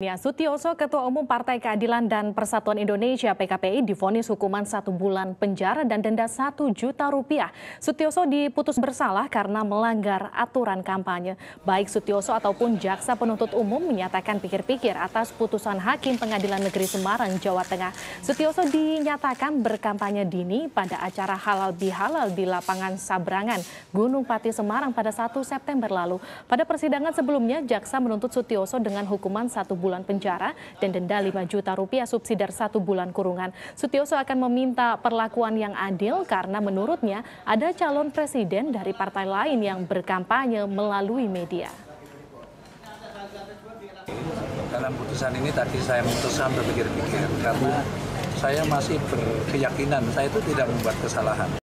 Ya, Sutioso, Ketua Umum Partai Keadilan dan Persatuan Indonesia PKPI difonis hukuman satu bulan penjara dan denda satu juta rupiah. Sutioso diputus bersalah karena melanggar aturan kampanye. Baik Sutioso ataupun jaksa penuntut umum menyatakan pikir-pikir atas putusan Hakim Pengadilan Negeri Semarang, Jawa Tengah. Sutioso dinyatakan berkampanye dini pada acara halal bihalal di lapangan Sabrangan, Gunung Pati, Semarang pada 1 September lalu. Pada persidangan sebelumnya, jaksa menuntut Sutioso dengan hukuman satu bulan bulan penjara dan denda 5 juta rupiah subsidiar satu bulan kurungan. Sutioso akan meminta perlakuan yang adil karena menurutnya ada calon presiden dari partai lain yang berkampanye melalui media. Dalam putusan ini tadi saya memutuskan berpikir-pikir karena saya masih berkeyakinan saya itu tidak membuat kesalahan.